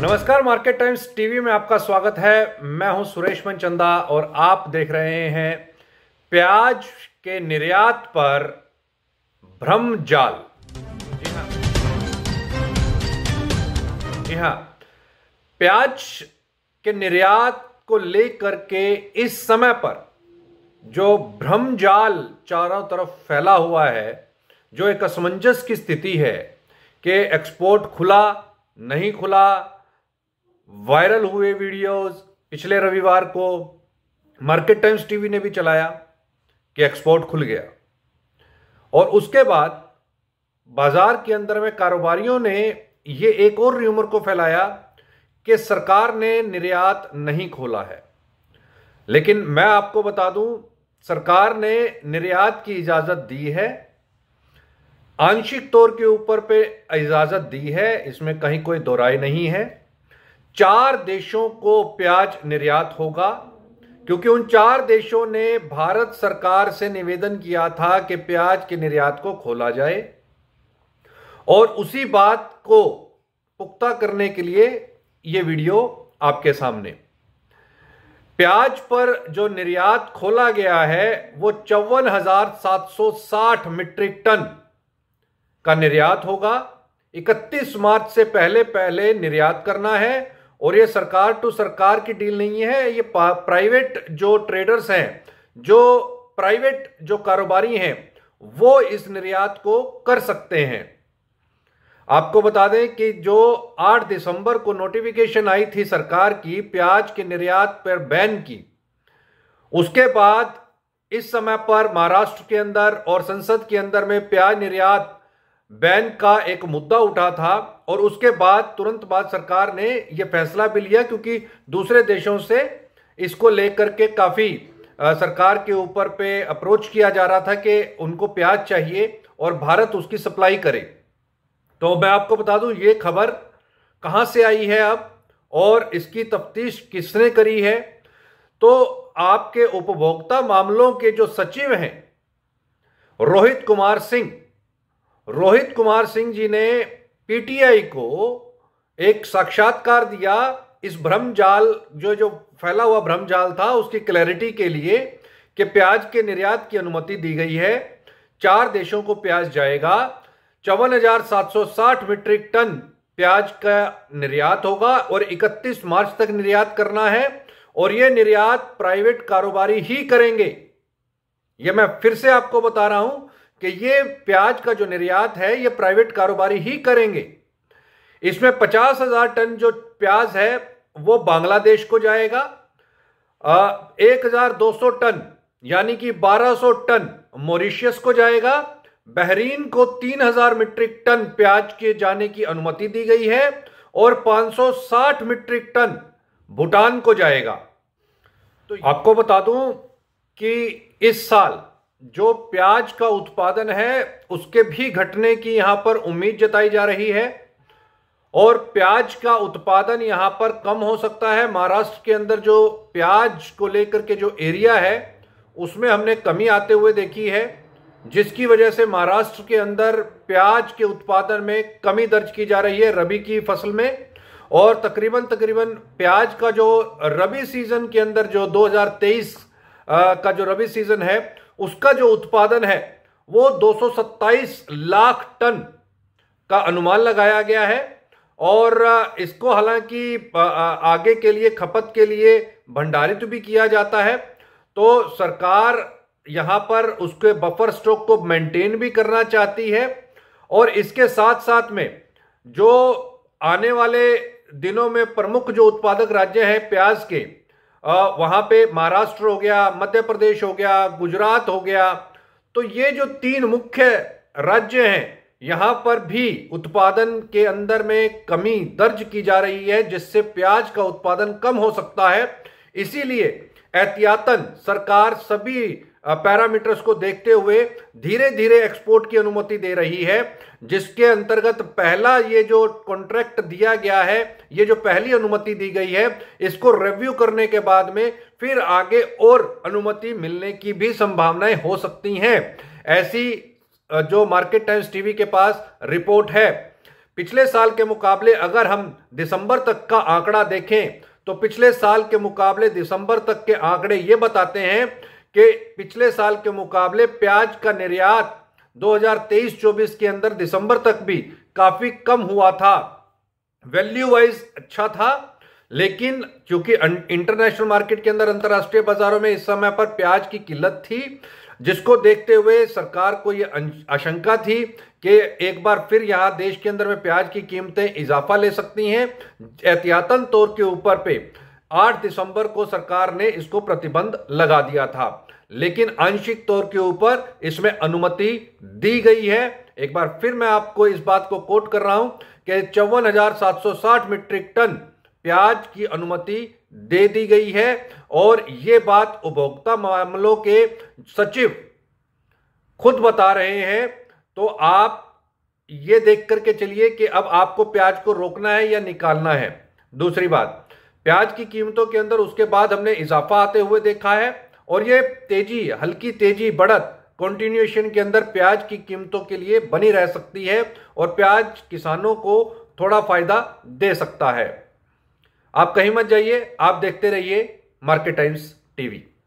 नमस्कार market times TV में आपका स्वागत है मैं हूं सुरेश मनचंदा और आप देख रहे हैं प्याज के निर्यात पर भ्रम जाल जी हाँ जी हाँ प्याज के निर्यात को लेकर के इस समय पर जो भ्रम जाल चारों तरफ फैला हुआ है जो एक असमंजस की स्थिति है कि एक्सपोर्ट खुला नहीं खुला वायरल हुए वीडियोस पिछले रविवार को मार्केट टाइम्स टीवी ने भी चलाया कि एक्सपोर्ट खुल गया और उसके बाद बाजार के अंदर में कारोबारियों ने यह एक और र्यूमर को फैलाया कि सरकार ने निर्यात नहीं खोला है लेकिन मैं आपको बता दूं सरकार ने निर्यात की इजाजत दी है आंशिक तौर के ऊपर पे इजाजत दी है इसमें कहीं कोई दोराई नहीं है चार देशों को प्याज निर्यात होगा क्योंकि उन चार देशों ने भारत सरकार से निवेदन किया था कि प्याज के निर्यात को खोला जाए और उसी बात को पुख्ता करने के लिए यह वीडियो आपके सामने प्याज पर जो निर्यात खोला गया है वो चौवन हजार सात सौ साठ मीट्रिक टन का निर्यात होगा 31 मार्च से पहले पहले निर्यात करना है और ये सरकार टू सरकार की डील नहीं है ये प्राइवेट जो ट्रेडर्स हैं जो प्राइवेट जो कारोबारी हैं वो इस निर्यात को कर सकते हैं आपको बता दें कि जो 8 दिसंबर को नोटिफिकेशन आई थी सरकार की प्याज के निर्यात पर बैन की उसके बाद इस समय पर महाराष्ट्र के अंदर और संसद के अंदर में प्याज निर्यात बैन का एक मुद्दा उठा था और उसके बाद तुरंत बाद सरकार ने यह फैसला भी लिया क्योंकि दूसरे देशों से इसको लेकर के काफ़ी सरकार के ऊपर पे अप्रोच किया जा रहा था कि उनको प्याज चाहिए और भारत उसकी सप्लाई करे तो मैं आपको बता दूं ये खबर कहां से आई है अब और इसकी तफ्तीश किसने करी है तो आपके उपभोक्ता मामलों के जो सचिव हैं रोहित कुमार सिंह रोहित कुमार सिंह जी ने पीटीआई को एक साक्षात्कार दिया इस भ्रम जाल जो जो फैला हुआ भ्रम जाल था उसकी क्लैरिटी के लिए कि प्याज के निर्यात की अनुमति दी गई है चार देशों को प्याज जाएगा चौवन हजार सात सौ साठ मीट्रिक टन प्याज का निर्यात होगा और 31 मार्च तक निर्यात करना है और यह निर्यात प्राइवेट कारोबारी ही करेंगे यह मैं फिर से आपको बता रहा हूं कि ये प्याज का जो निर्यात है ये प्राइवेट कारोबारी ही करेंगे इसमें पचास हजार टन जो प्याज है वो बांग्लादेश को जाएगा एक हजार दो सौ टन यानी कि बारह सौ टन मॉरिशियस को जाएगा बहरीन को तीन हजार मीट्रिक टन प्याज के जाने की अनुमति दी गई है और पांच सौ साठ मीट्रिक टन भूटान को जाएगा तो आपको बता दूं कि इस साल जो प्याज का उत्पादन है उसके भी घटने की यहां पर उम्मीद जताई जा रही है और प्याज का उत्पादन यहां पर कम हो सकता है महाराष्ट्र के अंदर जो प्याज को लेकर के जो एरिया है उसमें हमने कमी आते हुए देखी है जिसकी वजह से महाराष्ट्र के अंदर प्याज के उत्पादन में कमी दर्ज की जा रही है रबी की फसल में और तकरीबन तकरीबन प्याज का जो रबी सीज़न के अंदर जो 2023 का जो रबी सीज़न है उसका जो उत्पादन है वो 227 लाख टन का अनुमान लगाया गया है और इसको हालांकि आगे के लिए खपत के लिए भंडारित भी किया जाता है तो सरकार यहाँ पर उसके बफर स्टॉक को मेंटेन भी करना चाहती है और इसके साथ साथ में जो आने वाले दिनों में प्रमुख जो उत्पादक राज्य हैं प्याज के वहां पे महाराष्ट्र हो गया मध्य प्रदेश हो गया गुजरात हो गया तो ये जो तीन मुख्य राज्य हैं यहां पर भी उत्पादन के अंदर में कमी दर्ज की जा रही है जिससे प्याज का उत्पादन कम हो सकता है इसीलिए एहतियातन सरकार सभी पैरामीटर्स को देखते हुए धीरे धीरे एक्सपोर्ट की अनुमति दे रही है जिसके अंतर्गत पहला ये जो कॉन्ट्रैक्ट दिया गया है ये जो पहली अनुमति दी गई है इसको रिव्यू करने के बाद में फिर आगे और अनुमति मिलने की भी संभावनाएं हो सकती हैं ऐसी जो मार्केट टाइम्स टीवी के पास रिपोर्ट है पिछले साल के मुकाबले अगर हम दिसंबर तक का आंकड़ा देखें तो पिछले साल के मुकाबले दिसंबर तक के आंकड़े ये बताते हैं कि पिछले साल के मुकाबले प्याज का निर्यात 2023-24 के अंदर दिसंबर तक भी काफी कम हुआ था वैल्यू वाइज अच्छा था लेकिन क्योंकि इंटरनेशनल मार्केट के अंदर अंतर्राष्ट्रीय बाजारों में इस समय पर प्याज की किल्लत थी जिसको देखते हुए सरकार को ये अं- आशंका थी कि एक बार फिर यहाँ देश के अंदर में प्याज की कीमतें इजाफा ले सकती हैं एहतियातन तौर के ऊपर पे 8 दिसंबर को सरकार ने इसको प्रतिबंध लगा दिया था लेकिन आंशिक तौर के ऊपर इसमें अनुमति दी गई है एक बार फिर मैं आपको इस बात को कोट कर रहा हूं कि चौवन मीट्रिक टन प्याज की अनुमति दे दी गई है और ये बात उपभोक्ता मामलों के सचिव खुद बता रहे हैं तो आप ये देख करके चलिए कि अब आपको प्याज को रोकना है या निकालना है दूसरी बात प्याज की कीमतों के अंदर उसके बाद हमने इजाफा आते हुए देखा है और ये तेजी हल्की तेजी बढ़त कंटिन्यूएशन के अंदर प्याज की कीमतों के लिए बनी रह सकती है और प्याज किसानों को थोड़ा फायदा दे सकता है आप कहीं मत जाइए आप देखते रहिए मार्केट टाइम्स टीवी